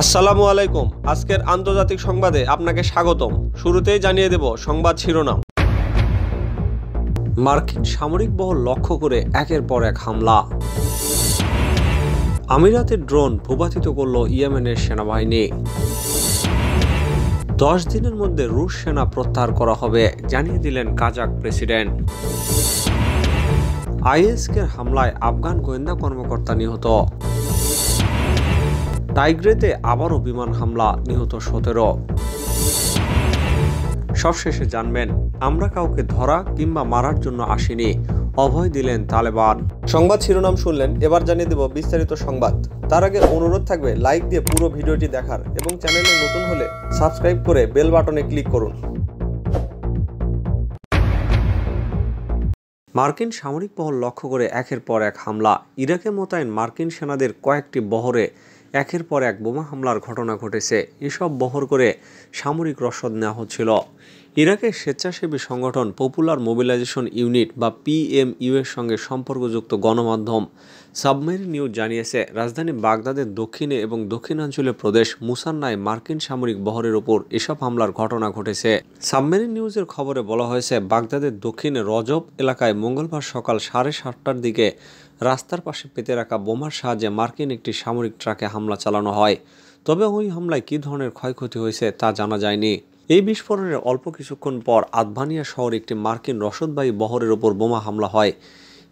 আসসালামু আলাইকুম আজকের আন্তর্জাতিক সংবাদে আপনাকে স্বাগতম শুরুতেই জানিয়ে দেব সংবাদ শিরোনাম মার্কিন সামরিক বহর লক্ষ্য করে একের পর এক হামলা আমিরাতের ড্রোন ভূপাতিত করল ইয়েমেনের সেনাবাহিনী দশ দিনের মধ্যে রুশ সেনা প্রত্যাহার করা হবে জানিয়ে দিলেন কাজাক প্রেসিডেন্ট আইএসকের হামলায় আফগান গোয়েন্দা কর্মকর্তা নিহত তাইগ্রেতে আবারও বিমান হামলা নিহত সতেরো সবশেষে জানবেন আমরা কাউকে ধরা কিংবা মারার জন্য আসিনি অভয় দিলেন তালেবান সংবাদ শিরোনাম শুনলেন এবার জানিয়ে দেব বিস্তারিত সংবাদ তার আগে অনুরোধ থাকবে লাইক দিয়ে পুরো ভিডিওটি দেখার এবং চ্যানেলে নতুন হলে সাবস্ক্রাইব করে বেল বাটনে ক্লিক করুন মার্কিন সামরিক বহর লক্ষ্য করে একের পর এক হামলা ইরাকে মোতায়েন মার্কিন সেনাদের কয়েকটি বহরে একের পর এক বোমা হামলার ঘটনা ঘটেছে এসব বহর করে সামরিক রসদ নেওয়া হচ্ছিল ইরাকের স্বেচ্ছাসেবী সংগঠন পপুলার মোবিলাইজেশন ইউনিট বা পিএমইউ এর সঙ্গে সম্পর্কযুক্ত গণমাধ্যম সাবমেরিন নিউজ জানিয়েছে রাজধানী বাগদাদের দক্ষিণে এবং দক্ষিণাঞ্চলীয় প্রদেশ মুসান্নায় মার্কিন সামরিক বহরের ওপর এসব হামলার ঘটনা ঘটেছে সাবমেরিন নিউজের খবরে বলা হয়েছে বাগদাদের দক্ষিণে রজব এলাকায় মঙ্গলবার সকাল সাড়ে সাতটার দিকে রাস্তার পাশে পেতে রাখা বোমার সাহায্যে মার্কিন একটি সামরিক ট্রাকে হামলা চালানো হয় তবে ওই হামলায় কী ধরনের ক্ষয়ক্ষতি হয়েছে তা জানা যায়নি এই বিস্ফোরণের অল্প কিছুক্ষণ পর আদভানিয়া শহরে একটি মার্কিন রসদবাহী বহরের ওপর বোমা হামলা হয়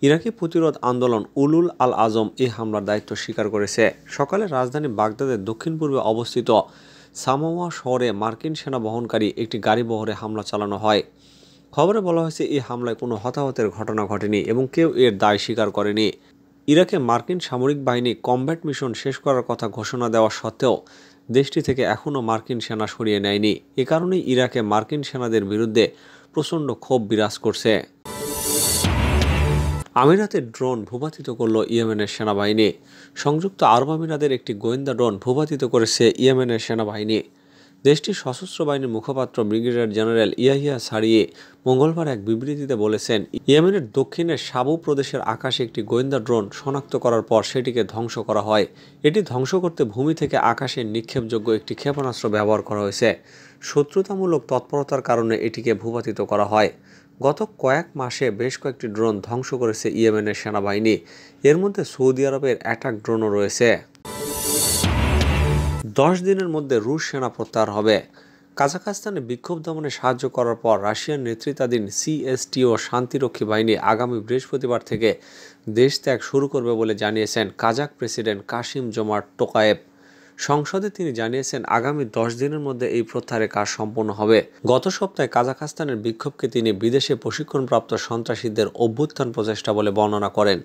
ইরাকি প্রতিরোধ আন্দোলন উলুল আল আজম এই হামলার দায়িত্ব স্বীকার করেছে সকালে রাজধানী বাগদাদের দক্ষিণ পূর্বে অবস্থিত সামোয়া শহরে মার্কিন সেনা বহনকারী একটি গাড়ি বহরে হামলা চালানো হয় খবরে বলা হয়েছে এই হামলায় কোনো হতাহতের ঘটনা ঘটেনি এবং কেউ এর দায় স্বীকার করেনি ইরাকে মার্কিন সামরিক বাহিনী কমব্যাট মিশন শেষ করার কথা ঘোষণা দেওয়া সত্ত্বেও দেশটি থেকে এখনও মার্কিন সেনা সরিয়ে নেয়নি এ কারণেই ইরাকে মার্কিন সেনাদের বিরুদ্ধে প্রচণ্ড ক্ষোভ বিরাজ করছে আমিরাতের ড্রোন ভূপাতিত করল ইয়েমেনের সেনাবাহিনী সংযুক্ত আরব আমিরাদের একটি গোয়েন্দা ড্রোন ভূপাতিত করেছে ইয়েমেনের সেনাবাহিনী দেশটির সশস্ত্র বাহিনীর মুখপাত্র ব্রিগেডিয়ার জেনারেল ইয়াহিয়া সারিয়ে মঙ্গলবার এক বিবৃতিতে বলেছেন ইয়েমেনের দক্ষিণের সাবু প্রদেশের আকাশে একটি গোয়েন্দা ড্রোন শনাক্ত করার পর সেটিকে ধ্বংস করা হয় এটি ধ্বংস করতে ভূমি থেকে আকাশে নিক্ষেপযোগ্য একটি ক্ষেপণাস্ত্র ব্যবহার করা হয়েছে শত্রুতামূলক তৎপরতার কারণে এটিকে ভূপাতিত করা হয় গত কয়েক মাসে বেশ কয়েকটি ড্রোন ধ্বংস করেছে ইয়েমেনের সেনাবাহিনী এর মধ্যে সৌদি আরবের অ্যাটাক ড্রোনও রয়েছে দশ দিনের মধ্যে রুশ সেনা প্রত্যাহার হবে কাজাখস্তানে বিক্ষোভ দমনে সাহায্য করার পর রাশিয়ার নেতৃত্বাধীন সিএসটিও শান্তিরক্ষী বাহিনী আগামী বৃহস্পতিবার থেকে দেশ ত্যাগ শুরু করবে বলে জানিয়েছেন Kazakh president Kassym Jomart Tokayev সংসদে তিনি জানিয়েছেন আগামী দশ দিনের মধ্যে এই প্রত্যাহারের কাজ সম্পন্ন হবে গত সপ্তাহে কাজাখস্তানের বিক্ষোভকে তিনি বিদেশে প্রশিক্ষণপ্রাপ্ত সন্ত্রাসীদের অভ্যুত্থান প্রচেষ্টা বলে বর্ণনা করেন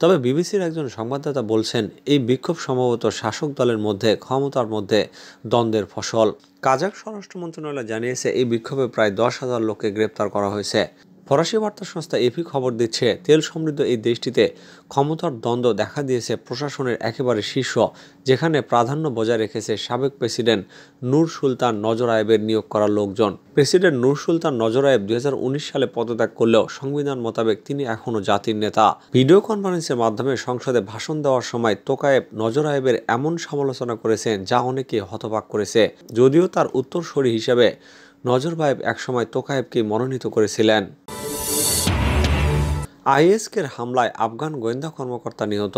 তবে বিবিসির একজন সংবাদদাতা বলছেন এই বিক্ষোভ সম্ভবত শাসক দলের মধ্যে ক্ষমতার মধ্যে দ্বন্দ্বের ফসল কাজাক স্বরাষ্ট্র মন্ত্রণালয় জানিয়েছে এই বিক্ষোভে প্রায় দশ হাজার লোককে গ্রেপ্তার করা হয়েছে ফরাসি বার্তা সংস্থা এপি খবর দিচ্ছে তেল সমৃদ্ধ এই দেশটিতে ক্ষমতার দ্বন্দ্ব দেখা দিয়েছে প্রশাসনের একেবারে শীর্ষ যেখানে প্রাধান্য বজায় রেখেছে সাবেক প্রেসিডেন্ট নূর সুলতান নজরায়েবের নিয়োগ করা লোকজন প্রেসিডেন্ট নূর সুলতান নজরায়েব দুই সালে পদত্যাগ করলেও সংবিধান মোতাবেক তিনি এখনও জাতির নেতা ভিডিও কনফারেন্সের মাধ্যমে সংসদে ভাষণ দেওয়ার সময় তোকায়েব নজরায়েবের এমন সমালোচনা করেছেন যা অনেকে হতবাক করেছে যদিও তার উত্তরসরী হিসেবে নজরবায়েব একসময় তোকায়েবকে মনোনীত করেছিলেন আইএসকের হামলায় আফগান গোয়েন্দা কর্মকর্তা নিহত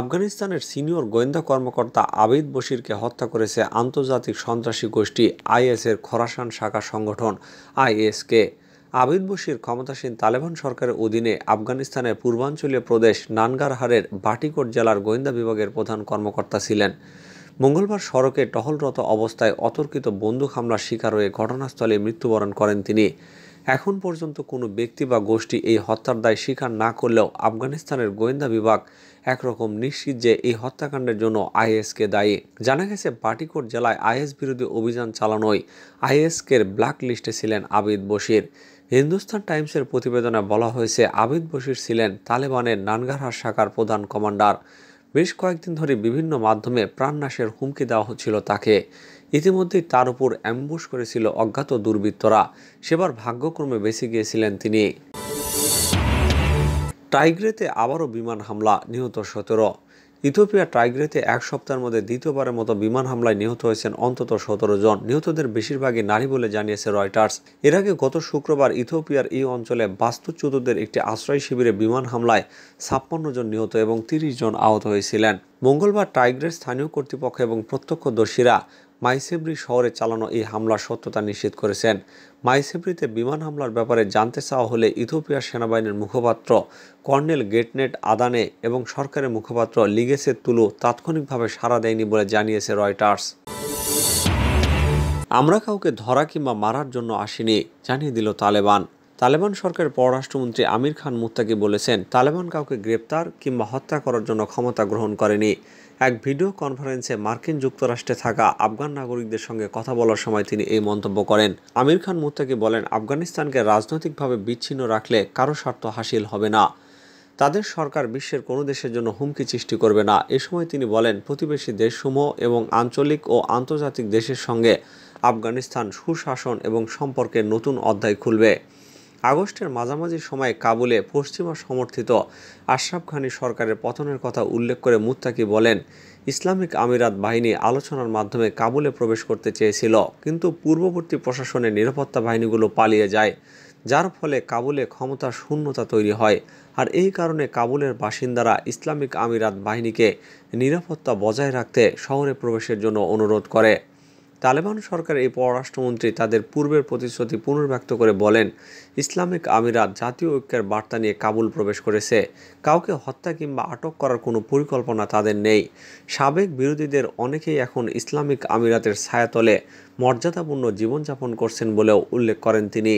আফগানিস্তানের সিনিয়র গোয়েন্দা কর্মকর্তা আবিদ বশিরকে হত্যা করেছে আন্তর্জাতিক সন্ত্রাসী গোষ্ঠী আইএসের খরাসান শাখা সংগঠন আইএসকে আবিদ বশির ক্ষমতাসীন তালেবান সরকারের অধীনে আফগানিস্তানের পূর্বাঞ্চলীয় প্রদেশ নানগারহারের বাটিকোট জেলার গোয়েন্দা বিভাগের প্রধান কর্মকর্তা ছিলেন মঙ্গলবার সড়কে টহলরত অবস্থায় অতর্কিত বন্দুক হামলার শিকার হয়ে ঘটনাস্থলে মৃত্যুবরণ করেন তিনি এখন পর্যন্ত কোনো ব্যক্তি বা গোষ্ঠী এই হত্যার দায় স্বীকার না করলেও আফগানিস্তানের গোয়েন্দা বিভাগ একরকম নিশ্চিত যে এই হত্যাকাণ্ডের জন্য আইএসকে দায়ী জানা গেছে পাটিকোট জেলায় আইএস বিরোধী অভিযান চালানোয় আইএসকের ব্ল্যাক লিস্টে ছিলেন আবিদ বশির হিন্দুস্তান টাইমসের প্রতিবেদনে বলা হয়েছে আবিদ বশির ছিলেন তালেবানের নানগারহাট শাখার প্রধান কমান্ডার বেশ কয়েকদিন ধরে বিভিন্ন মাধ্যমে প্রাণনাশের হুমকি দেওয়া হচ্ছিল তাকে ইতিমধ্যেই তার উপর অ্যাম্বুশ করেছিল অজ্ঞাত দুর্বৃত্তরা সেবার ভাগ্যক্রমে বেঁচে গিয়েছিলেন তিনি টাইগ্রেতে আবারও বিমান হামলা নিহত সতেরো ইথিওপিয়া টাইগ্রেতে এক সপ্তাহের মধ্যে দ্বিতীয়বারের মতো বিমান হামলায় নিহত হয়েছেন অন্তত সতেরো জন নিহতদের বেশিরভাগই নারী বলে জানিয়েছে রয়টার্স এর আগে গত শুক্রবার ইথিওপিয়ার এই অঞ্চলে বাস্তুচ্যুতদের একটি আশ্রয় শিবিরে বিমান হামলায় ছাপ্পান্ন জন নিহত এবং তিরিশ জন আহত হয়েছিলেন মঙ্গলবার টাইগ্রের স্থানীয় কর্তৃপক্ষ এবং প্রত্যক্ষদর্শীরা মাইসেব্রি শহরে চালানো এই হামলার সত্যতা নিশ্চিত করেছেন মাইসেব্রিতে বিমান হামলার ব্যাপারে জানতে চাওয়া হলে ইথোপিয়ার সেনাবাহিনীর মুখপাত্র কর্নেল গেটনেট আদানে এবং সরকারের মুখপাত্র লিগেসে তুলু তাৎক্ষণিকভাবে সাড়া দেয়নি বলে জানিয়েছে রয়টার্স আমরা কাউকে ধরা কিংবা মারার জন্য আসিনি জানিয়ে দিল তালেবান তালেবান সরকারের পররাষ্ট্রমন্ত্রী আমির খান মুত্তাকি বলেছেন তালেবান কাউকে গ্রেপ্তার কিংবা হত্যা করার জন্য ক্ষমতা গ্রহণ করেনি এক ভিডিও কনফারেন্সে মার্কিন যুক্তরাষ্ট্রে থাকা আফগান নাগরিকদের সঙ্গে কথা বলার সময় তিনি এই মন্তব্য করেন আমির খান মুত্তাকি বলেন আফগানিস্তানকে রাজনৈতিকভাবে বিচ্ছিন্ন রাখলে কারো স্বার্থ হাসিল হবে না তাদের সরকার বিশ্বের কোনো দেশের জন্য হুমকি সৃষ্টি করবে না এ সময় তিনি বলেন প্রতিবেশী দেশসমূহ এবং আঞ্চলিক ও আন্তর্জাতিক দেশের সঙ্গে আফগানিস্তান সুশাসন এবং সম্পর্কের নতুন অধ্যায় খুলবে আগস্টের মাঝামাঝি সময়ে কাবুলে পশ্চিমা সমর্থিত আশরাফ খানি সরকারের পতনের কথা উল্লেখ করে মুত্তাকি বলেন ইসলামিক আমিরাত বাহিনী আলোচনার মাধ্যমে কাবুলে প্রবেশ করতে চেয়েছিল কিন্তু পূর্ববর্তী প্রশাসনের নিরাপত্তা বাহিনীগুলো পালিয়ে যায় যার ফলে কাবুলে ক্ষমতার শূন্যতা তৈরি হয় আর এই কারণে কাবুলের বাসিন্দারা ইসলামিক আমিরাত বাহিনীকে নিরাপত্তা বজায় রাখতে শহরে প্রবেশের জন্য অনুরোধ করে তালেবান সরকার এই পররাষ্ট্রমন্ত্রী তাদের পূর্বের প্রতিশ্রুতি পুনর্ব্যক্ত করে বলেন ইসলামিক আমিরাত জাতীয় ঐক্যের বার্তা নিয়ে কাবুল প্রবেশ করেছে কাউকে হত্যা কিংবা আটক করার কোনো পরিকল্পনা তাদের নেই সাবেক বিরোধীদের অনেকেই এখন ইসলামিক আমিরাতের ছায়াতলে মর্যাদাপূর্ণ জীবনযাপন করছেন বলেও উল্লেখ করেন তিনি